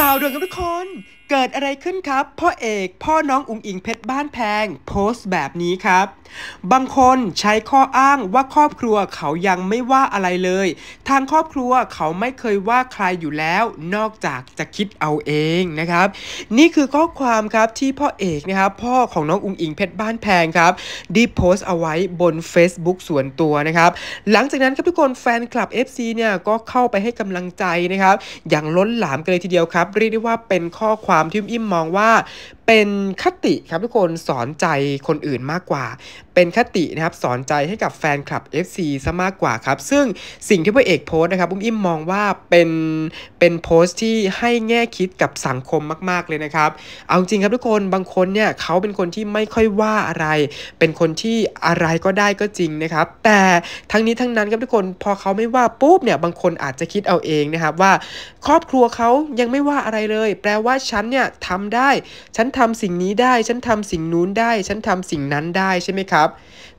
ข่าวด่วนครับทุกคน เกิดอะไรขึ้นครับ พ่อเอก พ่อน้องอุงอิงเพชรบ้านแพงโพสต์แบบนี้ครับ บางคนใช้ข้ออ้างว่าครอบครัวเขายังไม่ว่าอะไรเลย ทางครอบครัวเขาไม่เคยว่าใครอยู่แล้วนอกจากจะคิดเอาเองนะครับนี่คือข้อความครับที่พ่อเอกนะครับพ่อของน้องอุงอิงเพชรบ้านแพงครับดีโพสต์เอาไว้บน Facebook ส่วนตัวนะครับหลังจากนั้นครับทุกคนแฟนคลับ FC เนี่ยก็เข้าไปให้กำลังใจนะครับอย่างล้นหลามกันเลยทีเดียวครับเรียกได้ว่าเป็นข้อความที่อิ่มมองว่าเป็นคติครับทุกคนสอนใจคนอื่นมากกว่า เป็นคตินะครับสอนใจให้กับแฟนคลับ FC ซะมากกว่าครับซึ่งสิ่งที่พ่อเอกโพสต์นะครับอุ้มอิ่มมองว่าเป็นเป็นโพสต์ที่ให้แง่คิดกับสังคมมากๆเลยนะครับเอาจริงครับทุกคนบางคนเนี่ยเขาเป็นคนที่ไม่ค่อยว่าอะไร เป็นคนที่อะไรก็ได้ก็จริงนะครับแต่ทั้งนี้ทั้งนั้นครับทุกคนพอเขาไม่ว่าปุ๊บเนี่ยบางคนอาจจะคิดเอาเองนะครับว่าครอบครัวเขายังไม่ว่าอะไรเลย แปลว่าฉันเนี่ยทำได้ฉันทำสิ่งนี้ได้ฉันทำสิ่งนู้นได้ ฉันทำสิ่งนั้นได้ใช่ไหมครับ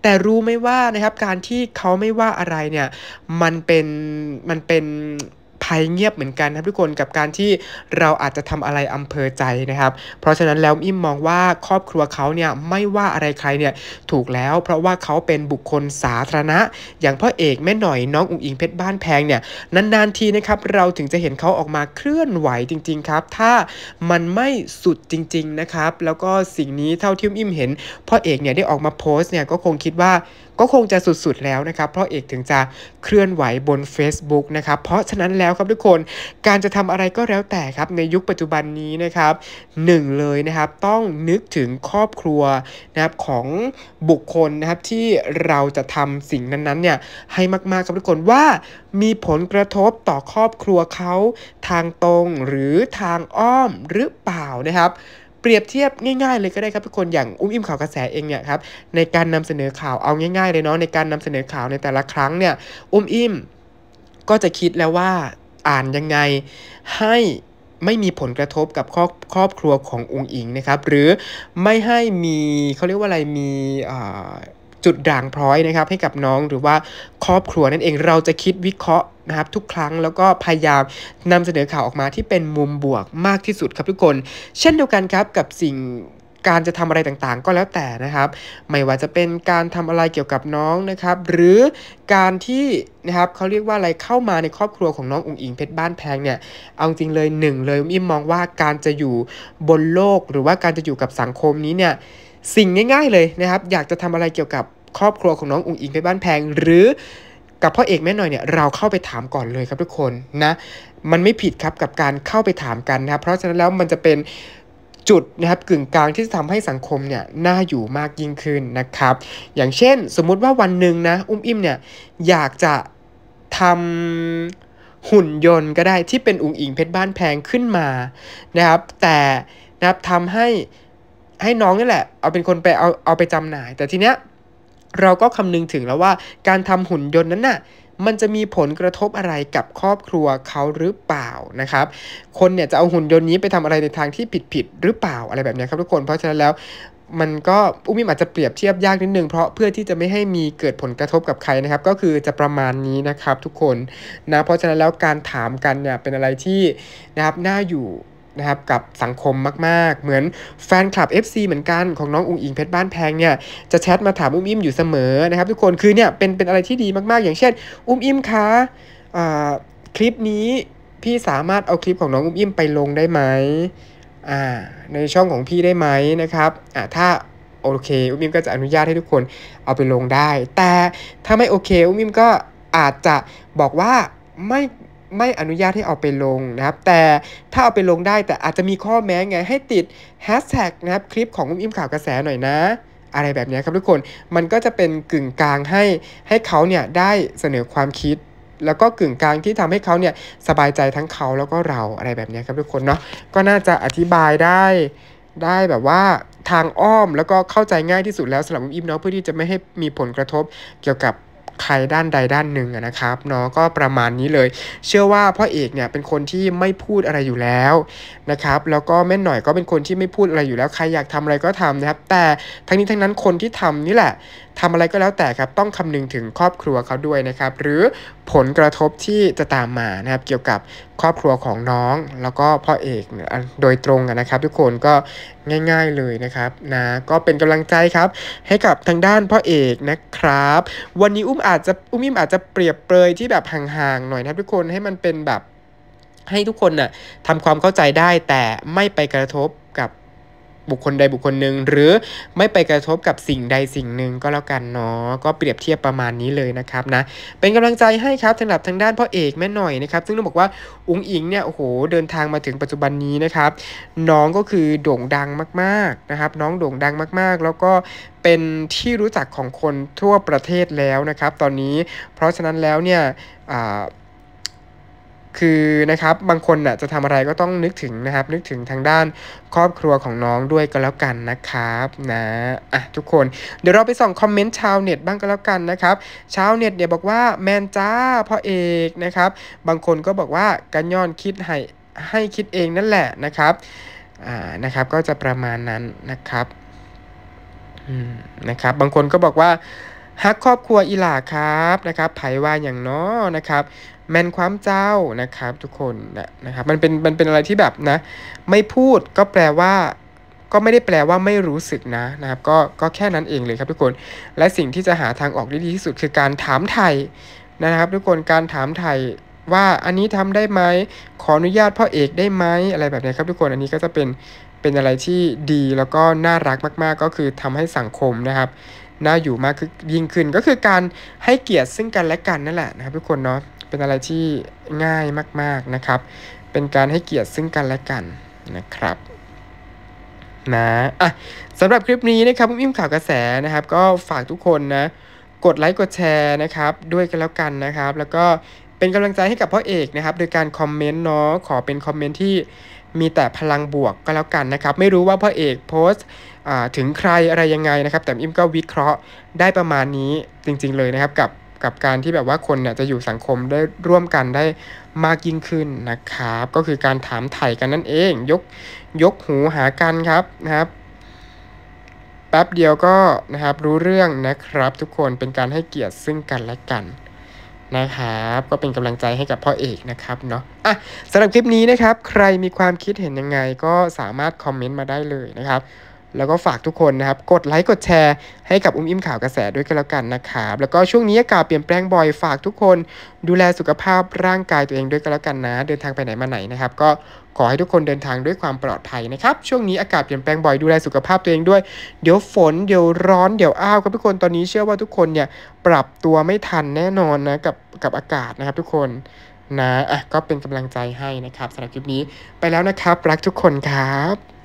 แต่รู้ไหมว่านะครับการที่เขาไม่ว่าอะไรเนี่ยมันเป็นมันเป็นภัยเงียบเหมือนกันครับทุกคนกับการที่เราอาจจะทำอะไรอำเภอใจนะครับ เพราะฉะนั้นแล้วอิ่มมองว่าครอบครัวเขาเนี่ยไม่ว่าอะไรใครเนี่ยถูกแล้ว เพราะว่าเขาเป็นบุคคลสาธารณะ อย่างพ่อเอกแม่หน่อยน้องอุ๋งอิงเพชรบ้านแพงเนี่ยนานๆทีนะครับเราถึงจะเห็นเขาออกมาเคลื่อนไหวจริง ๆครับ ถ้ามันไม่สุดจริงๆนะครับแล้วก็สิ่งนี้เท่าที่อิ่มเห็นพ่อเอกเนี่ยได้ออกมาโพสต์เนี่ยก็คงคิดว่าก็คงจะสุดๆแล้วนะครับพ่อเอกถึงจะเคลื่อนไหวบน Facebook นะครับเพราะฉะนั้นแล้วแล้วครับทุกคนการจะทำอะไรก็แล้วแต่ครับ ในยุคปัจจุบันนี้นะครับหนึ่งเลยนะครับต้องนึกถึงครอบครัวนะครับของบุคคลนะครับที่เราจะทำสิ่งนั้นๆเนี่ยให้มากๆครับทุกคนว่ามีผลกระทบต่อครอบครัวเขาทางตรงหรือทางอ้อมหรือเปล่านะครับ เปรียบเทียบง่าย ๆ เลยก็ได้ครับทุกคน อย่างอุ้มอิ่มข่าวกระแสเองเนี่ยครับในการนำเสนอข่าวเอาง่าย ๆ เลยเนาะในการนำเสนอข่าวในแต่ละครั้งเนี่ยอุ้มอิ่มก็จะคิดแล้วว่าอ่านยังไงให้ไม่มีผลกระทบกับครอบครอบครัวขององค์อิงนะครับหรือไม่ให้มีเขาเรียกว่าอะไรมีจุดด่างพร้อยนะครับให้กับน้องหรือว่าครอบครัวนั่นเองเราจะคิดวิเคราะห์นะครับทุกครั้งแล้วก็พยายามนำเสนอข่าวออกมาที่เป็นมุมบวกมากที่สุดครับทุกคน เช่นเดียวกันครับกับสิ่งการจะทำอะไรต่างๆก็แล้วแต่นะครับ ไม่ว่าจะเป็นการทำอะไรเกี่ยวกับน้องนะครับ หรือการที่นะครับเขาเรียกว่าอะไรเข้ามาในครอบครัวของน้องอุ๋งอิงเพชรบ้านแพงเนี่ยเอาจริงเลยหนึ่งเลยอิมมองว่าการจะอยู่บนโลกหรือว่าการจะอยู่กับสังคมนี้เนี่ยสิ่งง่าย ๆเลยนะครับ อยากจะทำอะไรเกี่ยวกับ ครอบครัวของน้องอุ๋งอิงเพชรบ้านแพงหรือกับพ่อเอกแม่หน่อยเนี่ยเราเข้าไปถามก่อนเลยครับทุกคนนะมันไม่ผิดครับกับการเข้าไปถามกันนะครับเพราะฉะนั้นแล้วมันจะเป็นจุดนะครับกึ่งกลางที่จะทำให้สังคมเนี่ยน่าอยู่มากยิ่งขึ้นนะครับอย่างเช่นสมมุติว่าวันหนึ่งนะอุ้มอิ่มเนี่ยอยากจะทำหุ่นยนต์ก็ได้ที่เป็นอุ้งอิงเพชรบ้านแพงขึ้นมานะครับแต่นะครับทำให้ให้น้องนี่แหละเอาเป็นคนไปเอาเอาไปจำหน่าย แต่ทีเนี้ยเราก็คำนึงถึงแล้วว่าการทำหุ่นยนต์นั้นนะ่ะมันจะมีผลกระทบอะไรกับครอบครัวเขาหรือเปล่านะครับ คนเนี่ยจะเอาหุ่นยนต์นี้ไปทำอะไรในทางที่ผิดผิดหรือเปล่าอะไรแบบนี้ครับทุกคน เพราะฉะนั้นแล้วมันก็อุ้มิมอาจจะเปรียบเทียบยากนิดนึงเพราะเพื่อที่จะไม่ให้มีเกิดผลกระทบกับใครนะครับ ก็คือจะประมาณนี้นะครับทุกคน นะเพราะฉะนั้นแล้วการถามกันเนี่ยเป็นอะไรที่นะครับน่าอยู่นะครับกับสังคมมากๆ เหมือนแฟนคลับ FC เหมือนกันของน้องอุ้งอิงเพชรบ้านแพงเนี่ยจะแชทมาถามอุ้มอิมอยู่เสมอนะครับทุกคน คือเนี่ยเป็นเป็นอะไรที่ดีมากๆอย่างเช่นอุ้มอิมคะคลิปนี้พี่สามารถเอาคลิปของน้องอุ้มอิมไปลงได้ไหมในช่องของพี่ได้ไหมนะครับถ้าโอเค อุ้มอิมก็จะอนุญาตให้ทุกคนเอาไปลงได้ แต่ถ้าไม่โอเคอุ้มอิมก็อาจจะบอกว่าไม่ไม่อนุญาตให้เอาไปลงนะครับแต่ถ้าเอาไปลงได้ แต่อาจจะมีข้อแม้ไง ให้ติดแฮชแท็กนะครับ คลิป ของอุ้มอิ่มข่าวกระแสหน่อยนะ อะไรแบบนี้ครับทุกคนมันก็จะเป็นกึ่งกลางให้ให้เขาเนี่ยได้เสนอความคิด แล้วก็กึ่งกลางที่ทำให้เขาเนี่ยสบายใจทั้งเขาแล้วก็เราอะไรแบบนี้ครับ ทุกคนเนาะก็น่าจะอธิบายได้ได้แบบว่าทางอ้อมแล้วก็เข้าใจง่ายที่สุดแล้วสำหรับอิมเนาะเพื่อที่จะไม่ให้มีผลกระทบเกี่ยวกับไทยด้านใดด้านหนึ่งนะครับเนาะก็ประมาณนี้เลย เชื่อว่าพ่อเอกเนี่ยเป็นคนที่ไม่พูดอะไรอยู่แล้วนะครับ แล้วก็แม่หน่อยก็เป็นคนที่ไม่พูดอะไรอยู่แล้วใครอยากทำอะไรก็ทำนะครับแต่ทั้งนี้ทั้งนั้นคนที่ทำนี่แหละ ทำอะไรก็แล้วแต่ครับ ต้องคำนึงถึงครอบครัวเขาด้วยนะครับ หรือผลกระทบที่จะตามมานะครับ เกี่ยวกับครอบครัวของน้อง แล้วก็พ่อเอกโดยตรงนะครับทุกคนก็ง่ายๆเลยนะครับ นะก็เป็นกำลังใจครับให้กับทางด้านพ่อเอกนะครับ วันนี้อุ้มอาจจะอุ้มอิมอาจจะเปรียบเปรยที่แบบห่างๆหน่อยนะทุกคนให้มันเป็นแบบให้ทุกคนนะ่ะทำความเข้าใจได้แต่ไม่ไปกระทบกับบุคคลใดบุคคลหนึ่งหรือไม่ไปกระทบกับสิ่งใดสิ่งหนึ่งก็แล้วกันเนาะก็เปรียบเทียบประมาณนี้เลยนะครับนะเป็นกำลังใจให้ครับสำหรับทางด้านพ่อเอกแม่หน่อยนะครับซึ่งต้องบอกว่าอุ้งอิงเนี่ยโอ้โหเดินทางมาถึงปัจจุบันนี้นะครับ น้องก็คือโด่งดังมากๆนะครับ น้องโด่งดังมากๆ แล้วก็เป็นที่รู้จักของคนทั่วประเทศแล้วนะครับ ตอนนี้เพราะฉะนั้นแล้วเนี่ยคือนะครับบางคนน่ะจะทำอะไรก็ต้องนึกถึงนะครับนึกถึงทางด้านครอบครัวของน้องด้วยก็แล้วกันนะครับนะอ่ะทุกคนเดี๋ยวเราไปส่องคอมเมนต์ชาวเน็ตบ้างก็แล้วกันนะครับชาวเน็ตเนี่ยบอกว่า แมนจ้าพ่อเอกนะครับบางคนก็บอกว่ากันย้อนคิดให้ให้คิดเองนั่นแหละนะครับอ่านะครับก็จะประมาณนั้นนะครับอืมนะครับบางคนก็บอกว่าฮักครอบครัวอีหล่าครับนะครับไผว่าอย่างน้อนะครับ แมนความเจ้านะครับทุกคนนะนะครับ มันเป็น มันเป็นอะไรที่แบบนะ ไม่พูดก็แปลว่า ก็ไม่ได้แปลว่าไม่รู้สึกนะนะครับ ก็ ก็แค่นั้นเองเลยครับทุกคน และสิ่งที่จะหาทางออกได้ดีที่สุดคือการถามไทยนะครับ ทุกคน การถามไทยว่าอันนี้ทำได้ไหม ขออนุญาตพ่อเอกได้ไหมอะไรแบบนี้ครับ ทุกคน อันนี้ก็จะเป็น เป็นอะไรที่ดีแล้วก็น่ารักมากๆ ก็คือทำให้สังคมนะครับน่าอยู่มากยิ่งขึ้นก็คือการให้เกียรติซึ่งกันและกันนั่นแหละนะครับทุกคนเนาะเป็นอะไรที่ง่ายมาก ๆนะครับ เป็นการให้เกียรติซึ่งกันและกันนะครับนะอ่ะสำหรับคลิปนี้นะครับพุ่อิมข่าวกระแสนะครับ ก็ฝากทุกคนนะกดไลค์กดแชร์ นะครับ ด้วยกันแล้วกันนะครับ แล้วก็เป็นกำลังใจให้กับพ่อเอกนะครับ โดยการคอมเมนต์เนาะขอเป็นคอมเมนต์ที่มีแต่พลังบวกก็แล้วกันนะครับ ไม่รู้ว่าพระเอกโพสต์ถึงใครอะไรยังไงนะครับ แต่อิมก็วิเคราะห์ได้ประมาณนี้จริงๆเลยนะครับ กับกับการที่แบบว่าคนเนี่ยจะอยู่สังคมได้ร่วมกันได้มากยิ่งขึ้นนะครับ ก็คือการถามไถ่กันนั่นเอง ยกยกหูหากันครับนะครับแป๊บเดียวก็นะครับรู้เรื่องนะครับ ทุกคนเป็นการให้เกียรติซึ่งกันและกันนะครับ ก็เป็นกำลังใจให้กับพ่อเอกนะครับเนาะอ่ะสำหรับคลิปนี้นะครับ ใครมีความคิดเห็นยังไงก็สามารถคอมเมนต์มาได้เลยนะครับแล้วก็ฝากทุกคนนะครับกดไลค์กดแชร์ให้กับอุ้มอิ่มข่าวกระแสด้วยกันแล้วกันนะครับ แล้วก็ช่วงนี้อากาศเปลี่ยนแปลงบ่อยฝากทุกคนดูแลสุขภาพร่างกายตัวเองด้วยกันแล้วกันนะ เดินทางไปไหนมาไหนนะครับ ก็ขอให้ทุกคนเดินทางด้วยความปลอดภัยนะครับช่วงนี้อากาศเปลี่ยนแปลงบ่อยดูแลสุขภาพตัวเองด้วย เดี๋ยวฝนเดี๋ยวร้อนเดี๋ยวอ้าวครับทุกคนตอนนี้เชื่อว่าทุกคนเนี่ยปรับตัวไม่ทันแน่นอนนะกับกับอากาศนะครับทุกคนนะอ่ะก็เป็นกำลังใจให้นะครับสำหรับคลิปนี้ไปแล้วนะครับ รักทุกคนครับ